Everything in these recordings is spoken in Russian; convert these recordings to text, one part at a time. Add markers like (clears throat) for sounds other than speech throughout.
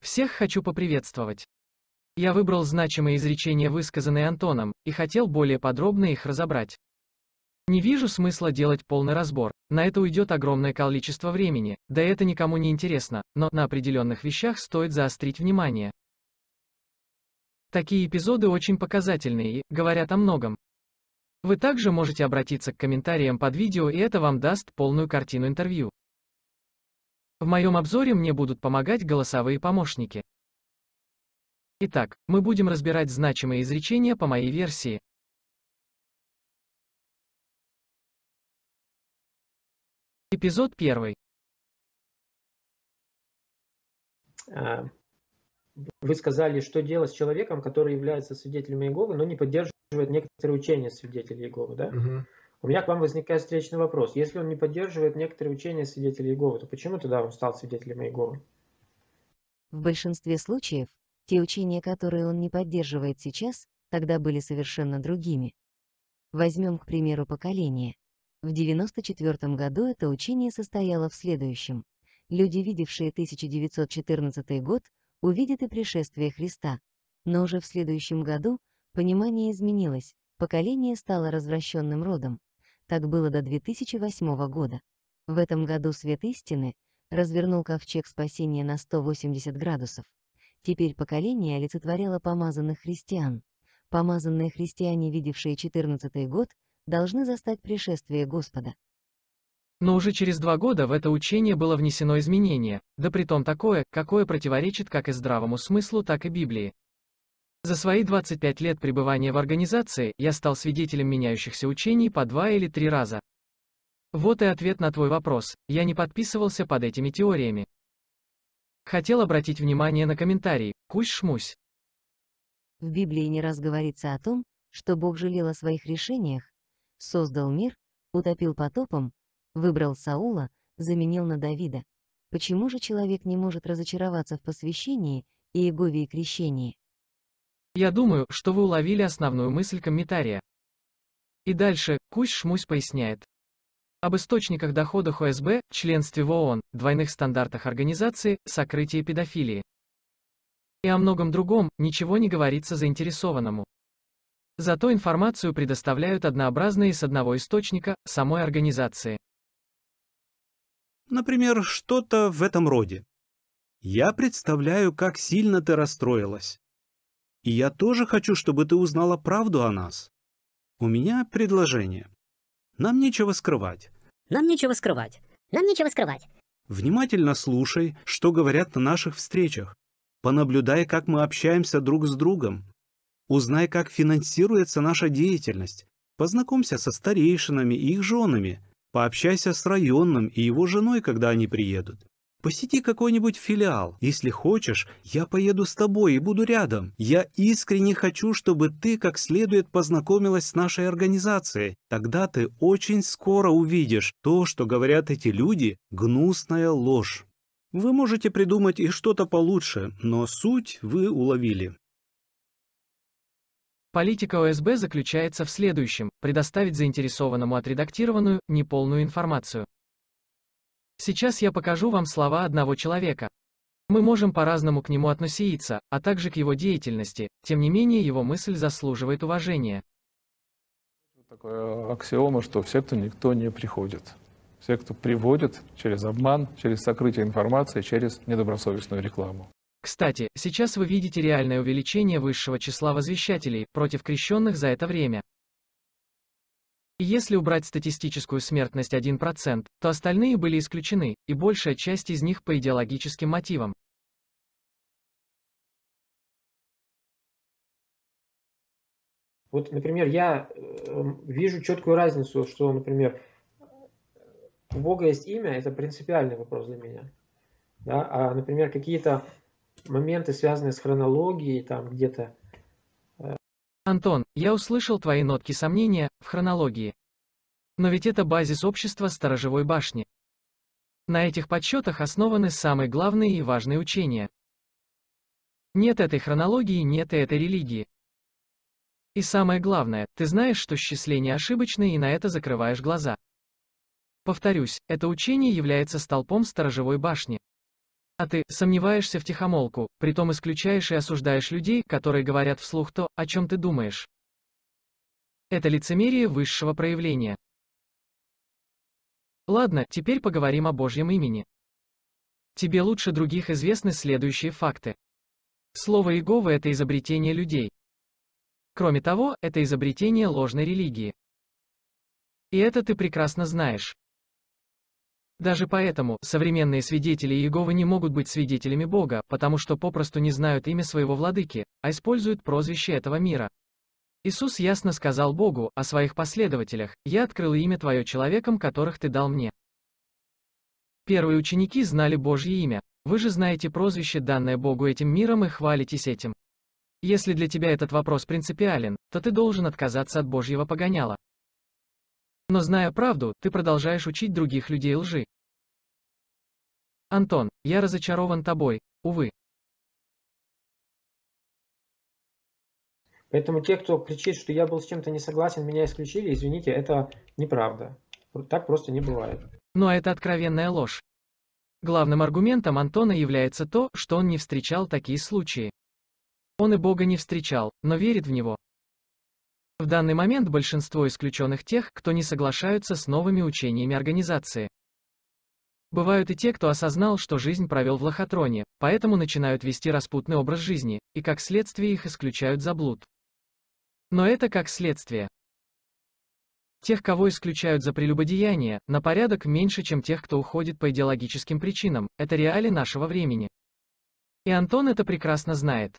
Всех хочу поприветствовать. Я выбрал значимые изречения, высказанные Антоном, и хотел более подробно их разобрать. Не вижу смысла делать полный разбор, на это уйдет огромное количество времени, да это никому не интересно, но на определенных вещах стоит заострить внимание. Такие эпизоды очень показательные и говорят о многом. Вы также можете обратиться к комментариям под видео и это вам даст полную картину интервью. В моем обзоре мне будут помогать голосовые помощники. Итак, мы будем разбирать значимые изречения по моей версии. Эпизод первый. Uh. Вы сказали, что делать с человеком, который является свидетелем Иеговы, но не поддерживает некоторые учения свидетелей Иеговы, да? Угу. У меня к вам возникает встречный вопрос. Если он не поддерживает некоторые учения свидетелей Иеговы, то почему тогда он стал свидетелем Иеговы? В большинстве случаев, те учения, которые он не поддерживает сейчас, тогда были совершенно другими. Возьмем, к примеру, поколение. В 1994 году это учение состояло в следующем. Люди, видевшие 1914 год, Увидит и пришествие Христа. Но уже в следующем году понимание изменилось, поколение стало развращенным родом. Так было до 2008 года. В этом году свет истины развернул ковчег спасения на 180 градусов. Теперь поколение олицетворяло помазанных христиан. Помазанные христиане, видевшие 14 год, должны застать пришествие Господа. Но уже через два года в это учение было внесено изменение, да притом такое, какое противоречит как и здравому смыслу, так и Библии. За свои 25 лет пребывания в организации я стал свидетелем меняющихся учений по два или три раза. Вот и ответ на твой вопрос, я не подписывался под этими теориями. Хотел обратить внимание на комментарий, кусь-шмусь. В Библии не раз говорится о том, что Бог жалел о своих решениях, создал мир, утопил потопом, Выбрал Саула, заменил на Давида. Почему же человек не может разочароваться в посвящении и Иегове и крещении? Я думаю, что вы уловили основную мысль комментария. И дальше, Кусь-Шмусь поясняет. Об источниках дохода ОСБ, членстве в ООН, двойных стандартах организации, сокрытии педофилии. И о многом другом, ничего не говорится заинтересованному. Зато информацию предоставляют однообразные с одного источника, самой организации. Например, что-то в этом роде. Я представляю, как сильно ты расстроилась. И я тоже хочу, чтобы ты узнала правду о нас. У меня предложение. Нам нечего скрывать. Нам нечего скрывать. Нам нечего скрывать. Внимательно слушай, что говорят на наших встречах. Понаблюдай, как мы общаемся друг с другом. Узнай, как финансируется наша деятельность. Познакомься со старейшинами и их женами. Пообщайся с районным и его женой, когда они приедут. Посети какой-нибудь филиал. Если хочешь, я поеду с тобой и буду рядом. Я искренне хочу, чтобы ты как следует познакомилась с нашей организацией. Тогда ты очень скоро увидишь то, что говорят эти люди, гнусная ложь. Вы можете придумать и что-то получше, но суть вы уловили. Политика ОСБ заключается в следующем – предоставить заинтересованному отредактированную, неполную информацию. Сейчас я покажу вам слова одного человека. Мы можем по-разному к нему относиться, а также к его деятельности, тем не менее его мысль заслуживает уважения. Такое аксиома, что в секту никто не приходит. все кто приводит через обман, через сокрытие информации, через недобросовестную рекламу. Кстати, сейчас вы видите реальное увеличение высшего числа возвещателей против крещенных за это время. И если убрать статистическую смертность 1%, то остальные были исключены, и большая часть из них по идеологическим мотивам. Вот, например, я эм, вижу четкую разницу, что, например, у Бога есть имя, это принципиальный вопрос для меня. Да? А, например, какие-то моменты, связанные с хронологией, там где-то. Э, Антон, я услышал твои нотки сомнения в хронологии. Но ведь это базис общества сторожевой башни. На этих подсчетах основаны самые главные и важные учения. Нет этой хронологии, нет и этой религии. И самое главное, ты знаешь, что счисление ошибочное и на это закрываешь глаза. Повторюсь, это учение является столпом сторожевой башни. А ты сомневаешься в тихомолку, притом исключаешь и осуждаешь людей, которые говорят вслух то, о чем ты думаешь. Это лицемерие высшего проявления. Ладно, теперь поговорим о Божьем имени. Тебе лучше других известны следующие факты. Слово Иегова – это изобретение людей. Кроме того, это изобретение ложной религии. И это ты прекрасно знаешь. Даже поэтому, современные свидетели Иеговы не могут быть свидетелями Бога, потому что попросту не знают имя своего владыки, а используют прозвище этого мира. Иисус ясно сказал Богу, о своих последователях, «Я открыл имя Твое человеком, которых Ты дал мне». Первые ученики знали Божье имя. Вы же знаете прозвище, данное Богу этим миром, и хвалитесь этим. Если для тебя этот вопрос принципиален, то ты должен отказаться от Божьего погоняла. Но зная правду, ты продолжаешь учить других людей лжи. Антон, я разочарован тобой, увы. Поэтому те, кто кричит, что я был с чем-то не согласен, меня исключили, извините, это неправда. Так просто не бывает. Но ну, а это откровенная ложь. Главным аргументом Антона является то, что он не встречал такие случаи. Он и Бога не встречал, но верит в Него. В данный момент большинство исключенных тех, кто не соглашаются с новыми учениями организации. Бывают и те, кто осознал, что жизнь провел в лохотроне, поэтому начинают вести распутный образ жизни, и как следствие их исключают за блуд. Но это как следствие. Тех, кого исключают за прелюбодеяние, на порядок меньше, чем тех, кто уходит по идеологическим причинам, это реалии нашего времени. И Антон это прекрасно знает.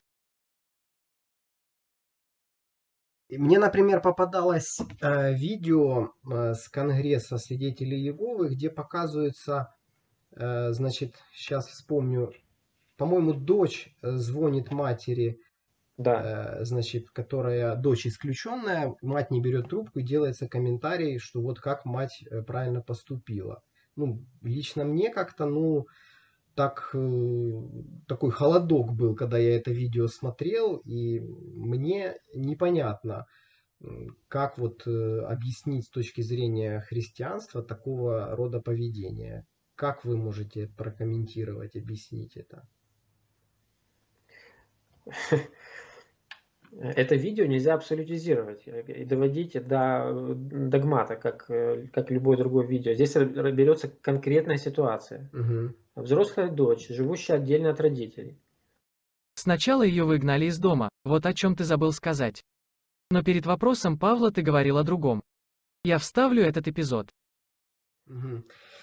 Мне, например, попадалось э, видео э, с Конгресса свидетелей Иеговы, где показывается, э, значит, сейчас вспомню, по-моему, дочь э, звонит матери, да. э, значит, которая дочь исключенная, мать не берет трубку и делается комментарий, что вот как мать э, правильно поступила. Ну, лично мне как-то, ну, так, э, такой холодок был, когда я это видео смотрел, и мне непонятно, как вот э, объяснить с точки зрения христианства такого рода поведение. Как вы можете прокомментировать, объяснить это? (laughs) это видео нельзя абсолютизировать и доводить до э, догмата, как, э, как любое другое видео. Здесь берется конкретная ситуация. Угу. Взрослая дочь, живущая отдельно от родителей. Сначала ее выгнали из дома, вот о чем ты забыл сказать. Но перед вопросом Павла ты говорил о другом. Я вставлю этот эпизод.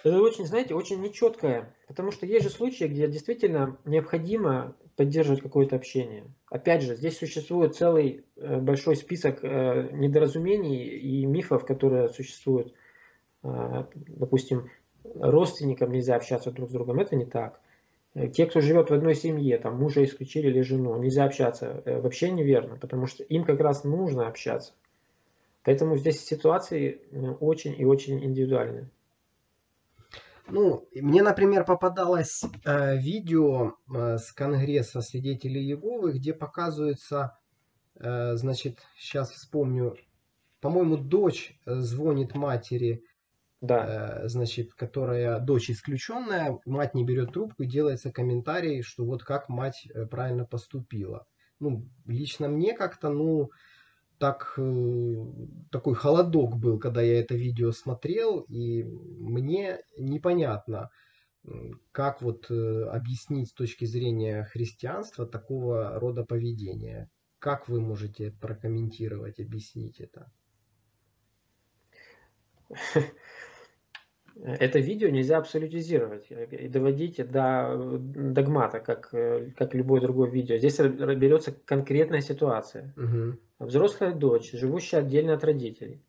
Это очень, знаете, очень нечеткое, потому что есть же случаи, где действительно необходимо поддерживать какое-то общение. Опять же, здесь существует целый э, большой список э, недоразумений и мифов, которые существуют. Э, допустим, родственникам нельзя общаться друг с другом, это не так. Те, кто живет в одной семье, там мужа исключили или жену, нельзя общаться, вообще неверно, потому что им как раз нужно общаться. Поэтому здесь ситуации очень и очень индивидуальные. Ну, мне, например, попадалось э, видео э, с Конгресса свидетелей Еговы, где показывается, э, значит, сейчас вспомню, по-моему, дочь э, звонит матери, да. э, значит, которая дочь исключенная, мать не берет трубку и делается комментарий, что вот как мать э, правильно поступила. Ну, лично мне как-то, ну, так, э, такой холодок был, когда я это видео смотрел, и мне непонятно, как вот э, объяснить с точки зрения христианства такого рода поведения. Как вы можете прокомментировать, объяснить это? (laughs) это видео нельзя абсолютизировать и доводить до э, догмата, как, э, как любое другое видео. Здесь берется конкретная ситуация. Угу. Взрослая дочь, живущая отдельно от родителей.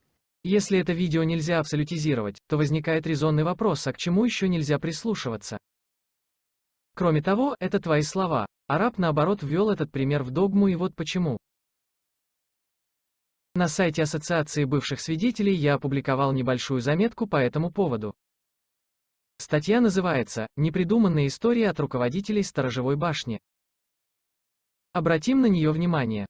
Если это видео нельзя абсолютизировать, то возникает резонный вопрос, а к чему еще нельзя прислушиваться? Кроме того, это твои слова. Араб наоборот ввел этот пример в догму и вот почему. На сайте Ассоциации бывших свидетелей я опубликовал небольшую заметку по этому поводу. Статья называется «Непридуманные история от руководителей сторожевой башни». Обратим на нее внимание.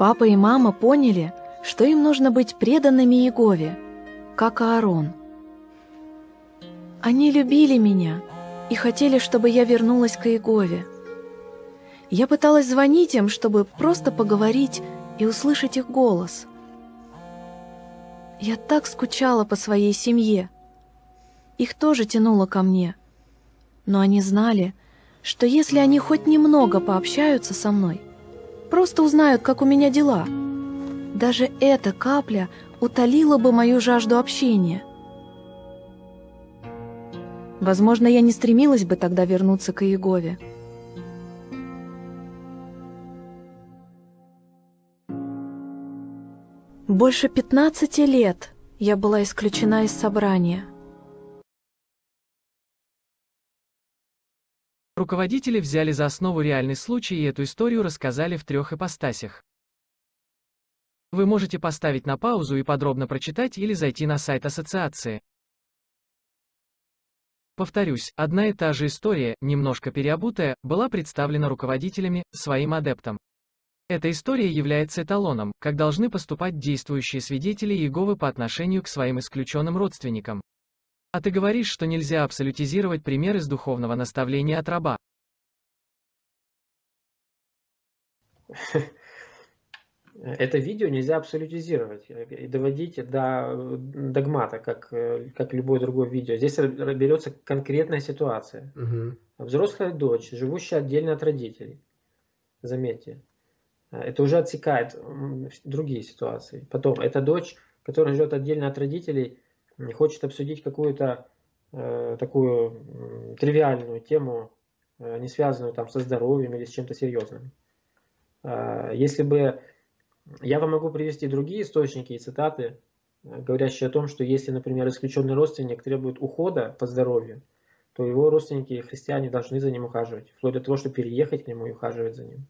Папа и мама поняли, что им нужно быть преданными Иегове, как Аарон – они любили меня и хотели, чтобы я вернулась к Иегове. Я пыталась звонить им, чтобы просто поговорить и услышать их голос. Я так скучала по своей семье. Их тоже тянуло ко мне. Но они знали, что если они хоть немного пообщаются со мной, просто узнают, как у меня дела, даже эта капля утолила бы мою жажду общения — Возможно, я не стремилась бы тогда вернуться к Иегове. Больше 15 лет я была исключена из собрания. Руководители взяли за основу реальный случай и эту историю рассказали в трех ипостасях. Вы можете поставить на паузу и подробно прочитать или зайти на сайт ассоциации. Повторюсь, одна и та же история, немножко переобутая, была представлена руководителями, своим адептом. Эта история является эталоном, как должны поступать действующие свидетели Иеговы по отношению к своим исключенным родственникам. А ты говоришь, что нельзя абсолютизировать пример из духовного наставления от раба. (laughs) это видео нельзя абсолютизировать и доводить до э, догмата, как, э, как любое другое видео. Здесь берется конкретная ситуация. Угу. Взрослая дочь, живущая отдельно от родителей. Заметьте. Э, это уже отсекает другие ситуации. Потом, это дочь, которая живет отдельно от родителей, хочет обсудить какую-то э, такую э, тривиальную тему, э, не связанную там со здоровьем или с чем-то серьезным. Э, если бы я вам могу привести другие источники и цитаты, э, говорящие о том, что если, например, исключенный родственник требует ухода по здоровью, то его родственники, и христиане, должны за ним ухаживать, вплоть до того, чтобы переехать к нему и ухаживать за ним.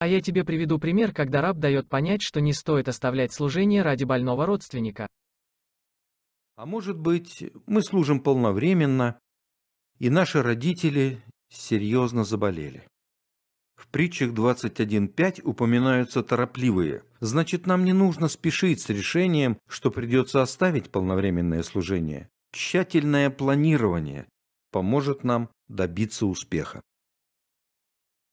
А я тебе приведу пример, когда раб дает понять, что не стоит оставлять служение ради больного родственника. А может быть, мы служим полновременно, и наши родители серьезно заболели. В притчах 21.5 упоминаются торопливые. Значит, нам не нужно спешить с решением, что придется оставить полновременное служение. Тщательное планирование поможет нам добиться успеха.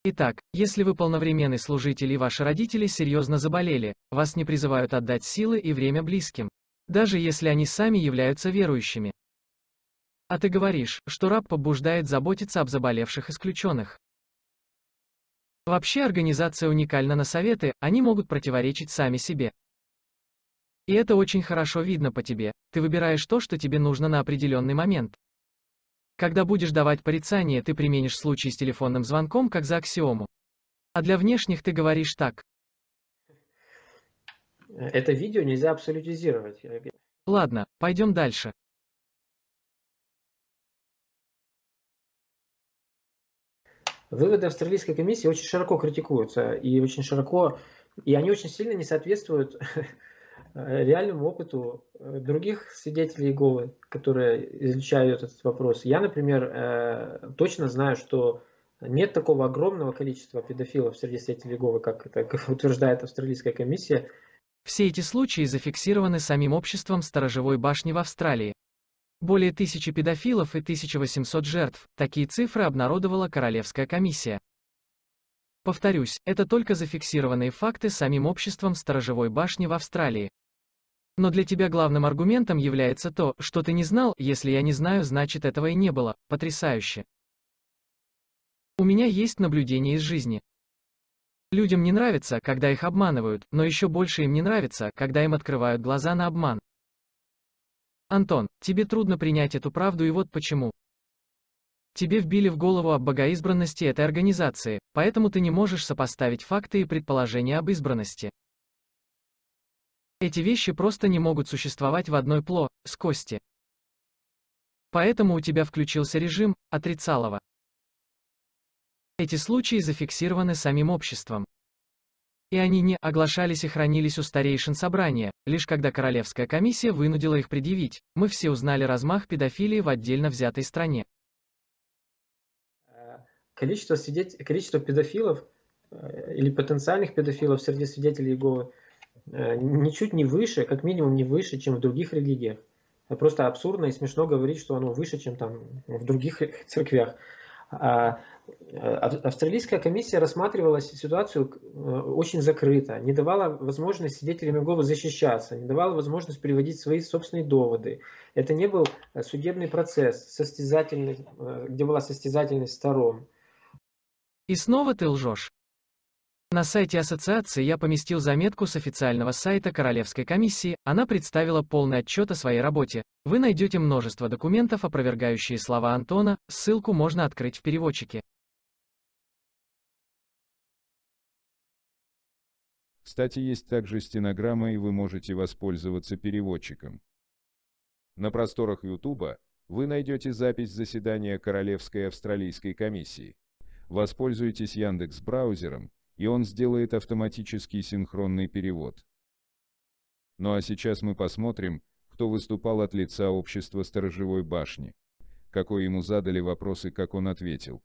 Итак, если вы полновременный служитель и ваши родители серьезно заболели, вас не призывают отдать силы и время близким, даже если они сами являются верующими. А ты говоришь, что раб побуждает заботиться об заболевших исключенных. Вообще организация уникальна на советы, они могут противоречить сами себе. И это очень хорошо видно по тебе, ты выбираешь то, что тебе нужно на определенный момент. Когда будешь давать порицание, ты применишь случай с телефонным звонком как за аксиому. А для внешних ты говоришь так. Это видео нельзя абсолютизировать. Ладно, пойдем дальше. Выводы австралийской комиссии очень широко критикуются и очень широко, и они очень сильно не соответствуют (laughs) реальному опыту э, других свидетелей Иеговы, которые изучают этот вопрос. Я, например, э, точно знаю, что нет такого огромного количества педофилов среди свидетелей Иеговы, как это (laughs) как утверждает австралийская комиссия. Все эти случаи зафиксированы самим обществом сторожевой башни в Австралии, более тысячи педофилов и 1800 жертв, такие цифры обнародовала Королевская комиссия. Повторюсь, это только зафиксированные факты самим обществом сторожевой башни в Австралии. Но для тебя главным аргументом является то, что ты не знал, если я не знаю, значит этого и не было, потрясающе. У меня есть наблюдение из жизни. Людям не нравится, когда их обманывают, но еще больше им не нравится, когда им открывают глаза на обман. Антон, тебе трудно принять эту правду и вот почему. Тебе вбили в голову об богоизбранности этой организации, поэтому ты не можешь сопоставить факты и предположения об избранности. Эти вещи просто не могут существовать в одной пло, с кости. Поэтому у тебя включился режим, отрицалого. Эти случаи зафиксированы самим обществом и они не оглашались и хранились у старейшин собрания, лишь когда королевская комиссия вынудила их предъявить, мы все узнали размах педофилии в отдельно взятой стране. Э, количество, свидет... количество педофилов э, или потенциальных педофилов среди свидетелей Иеговы э, ничуть не выше, как минимум не выше, чем в других религиях. просто абсурдно и смешно говорить, что оно выше, чем там в других (laughs) церквях. А, Э, австралийская комиссия рассматривала ситуацию э, очень закрыто, не давала возможность свидетелям Иеговы защищаться, не давала возможность приводить свои собственные доводы. Это не был э, судебный процесс, состязательный, где была состязательность сторон. И снова ты лжешь. На сайте ассоциации я поместил заметку с официального сайта Королевской комиссии, она представила полный отчет о своей работе. Вы найдете множество документов, опровергающие слова Антона, ссылку можно открыть в переводчике. Кстати, есть также стенограмма, и вы можете воспользоваться переводчиком. На просторах Ютуба вы найдете запись заседания Королевской австралийской комиссии. Воспользуйтесь Яндекс браузером, и он сделает автоматический синхронный перевод. Ну а сейчас мы посмотрим, кто выступал от лица общества сторожевой башни. Какой ему задали вопросы, как он ответил.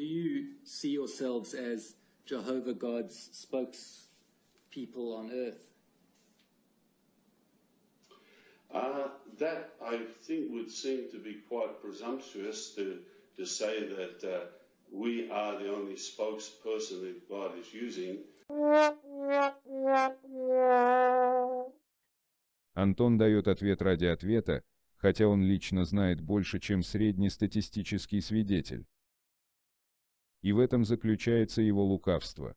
do you see yourselves as Jehovah God's spokespeople on earth? Uh, that, I think, would seem to be quite presumptuous to, to say that uh, we are the only spokesperson that God is using. Антон дает ответ ради ответа, хотя он лично знает больше, чем среднестатистический свидетель. И в этом заключается его лукавство.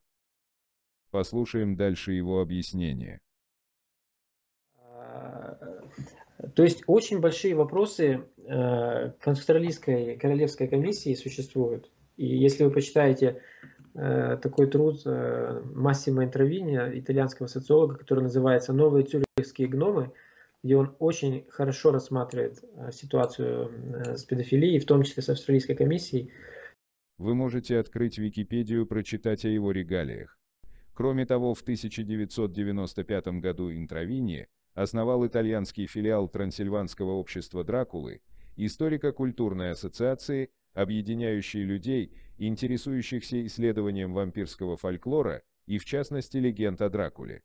Послушаем дальше его объяснение. А, то есть очень большие вопросы э, к австралийской королевской комиссии существуют. И если вы почитаете э, такой труд э, Массимо Интровини, итальянского социолога, который называется «Новые тюрихские гномы», где он очень хорошо рассматривает ситуацию с педофилией, в том числе с австралийской комиссией, вы можете открыть Википедию, прочитать о его регалиях. Кроме того, в 1995 году Интравини основал итальянский филиал Трансильванского общества Дракулы, историко-культурной ассоциации, объединяющей людей, интересующихся исследованием вампирского фольклора и в частности легенд о Дракуле.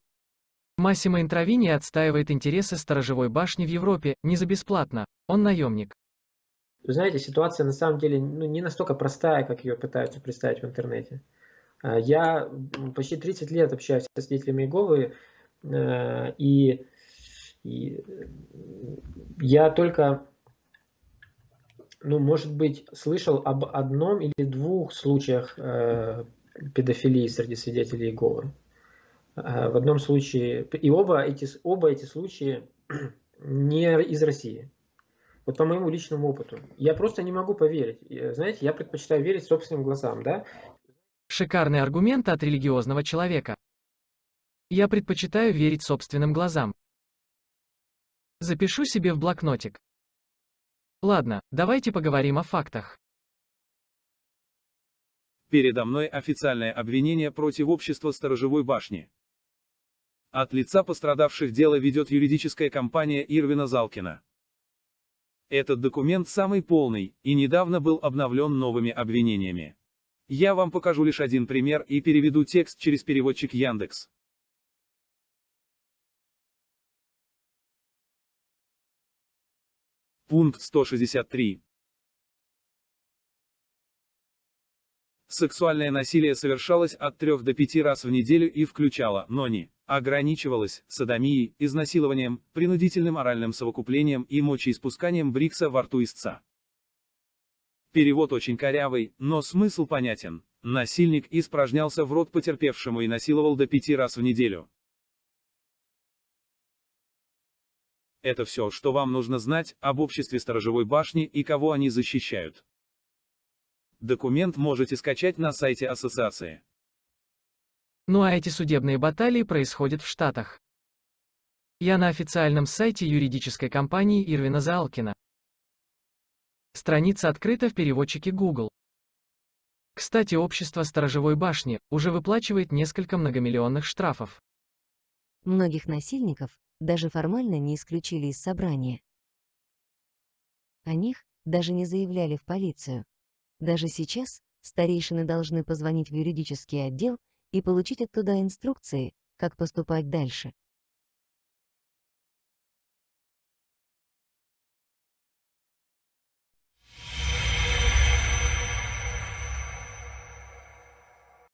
Массимо Интравини отстаивает интересы сторожевой башни в Европе, не за бесплатно, он наемник. Вы знаете, ситуация на самом деле ну, не настолько простая, как ее пытаются представить в интернете. А, я почти 30 лет общаюсь со свидетелями Иеговы, э, и, и э, я только, ну, может быть, слышал об одном или двух случаях э, педофилии среди свидетелей Иеговы. А, в одном случае, и оба эти, оба эти случаи (clears throat) не из России. Вот по моему личному опыту. Я просто не могу поверить. Знаете, я предпочитаю верить собственным глазам, да? Шикарный аргумент от религиозного человека. Я предпочитаю верить собственным глазам. Запишу себе в блокнотик. Ладно, давайте поговорим о фактах. Передо мной официальное обвинение против общества сторожевой башни. От лица пострадавших дело ведет юридическая компания Ирвина Залкина. Этот документ самый полный, и недавно был обновлен новыми обвинениями. Я вам покажу лишь один пример и переведу текст через переводчик Яндекс. Пункт 163. Сексуальное насилие совершалось от 3 до 5 раз в неделю и включало, но не ограничивалось садомией, изнасилованием, принудительным оральным совокуплением и мочеиспусканием брикса во рту истца. Перевод очень корявый, но смысл понятен. Насильник испражнялся в рот потерпевшему и насиловал до пяти раз в неделю. Это все, что вам нужно знать об обществе сторожевой башни и кого они защищают. Документ можете скачать на сайте ассоциации. Ну а эти судебные баталии происходят в Штатах. Я на официальном сайте юридической компании Ирвина Залкина. Страница открыта в переводчике Google. Кстати, общество сторожевой башни уже выплачивает несколько многомиллионных штрафов. Многих насильников даже формально не исключили из собрания. О них даже не заявляли в полицию. Даже сейчас старейшины должны позвонить в юридический отдел и получить оттуда инструкции, как поступать дальше.